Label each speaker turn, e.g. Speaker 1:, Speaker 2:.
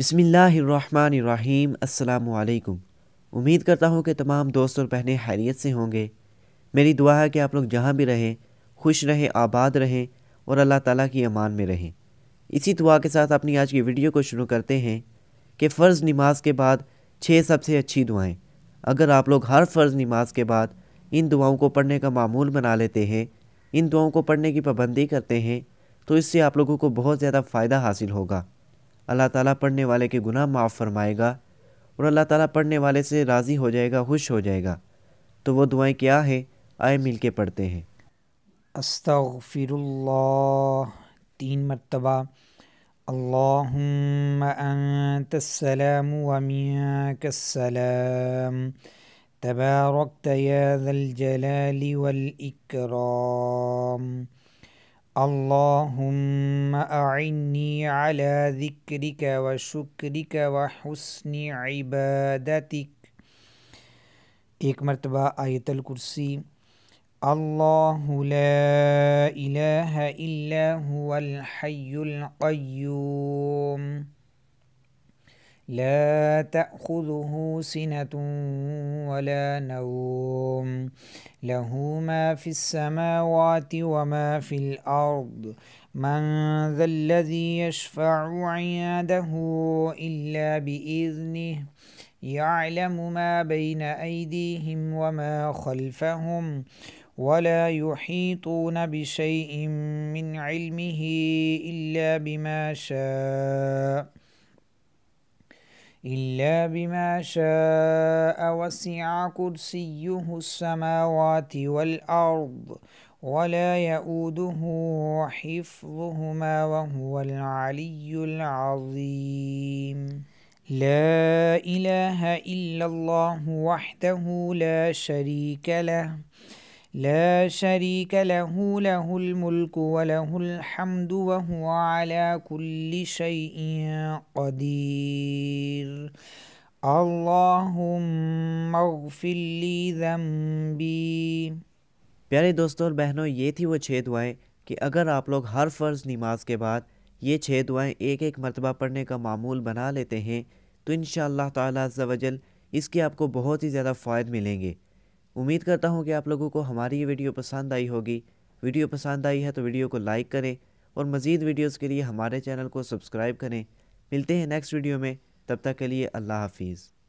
Speaker 1: بسم اللہ الرحمن الرحیم السلام علیکم امید کرتا ہوں کہ تمام دوست اور بہنیں حیریت سے ہوں گے میری دعا ہے کہ آپ لوگ جہاں بھی رہیں خوش رہیں آباد رہیں اور اللہ تعالیٰ کی امان میں رہیں اسی دعا کے ساتھ اپنی آج کی ویڈیو کو شروع کرتے ہیں کہ فرض نماز کے بعد چھ سب سے اچھی دعائیں اگر آپ لوگ ہر فرض نماز کے بعد ان دعاؤں کو پڑھنے کا معمول بنا لیتے ہیں ان دعاؤں کو پڑھنے کی پابندی کرتے ہیں تو اس سے آپ لوگوں کو بہت زیادہ فائدہ حاصل ہوگا اللہ تعالیٰ پڑھنے والے کے گناہ معاف فرمائے گا اور اللہ تعالیٰ پڑھنے والے سے راضی ہو جائے گا خوش ہو جائے گا تو وہ دعائیں کیا ہیں آئے مل کے پڑھتے ہیں
Speaker 2: استغفر اللہ تین مرتبہ اللہم انت السلام السلام تبارکت یا ذا الجلال والاکرام اللهم أعني على ذكرك وشكرك وحسن عبادتك ایک مرتبہ آیت الکرسی اللہ لا الہ الا هو الحي القيوم لا تأخذه سنة ولا نوم له ما في السماوات وما في الأرض من ذا الذي يشفع عنده إلا بإذنه يعلم ما بين أيديهم وما خلفهم ولا يحيطون بشيء من علمه إلا بما شاء إلا بما شاء وسع كرسيه السماوات والأرض ولا يؤوده حفظهما وهو العلي العظيم لا إله إلا الله وحده لا شريك له لا شريك له له الملك وله الحمد وهو على كل شيء قدير اللهم اغفر لي ذنبي
Speaker 1: پیارے دوستوں اور بہنوں یہ تھی وہ چھ دعائیں کہ اگر آپ لوگ ہر فرض نماز کے بعد یہ چھ دعائیں ایک ایک مرتبہ پڑھنے کا معمول بنا لیتے ہیں تو انشاءاللہ تعالی عز و جل اس کے آپ کو بہت ہی زیادہ فائد ملیں گے امید کرتا ہوں کہ آپ لوگوں کو ہماری یہ ویڈیو پسند آئی ہوگی ویڈیو پسند آئی ہے تو ویڈیو کو لائک کریں اور مزید ویڈیوز کے لیے ہمارے چینل کو سبسکرائب کریں ملتے ہیں نیکسٹ ویڈیو میں تب تک کے لیے اللہ حافظ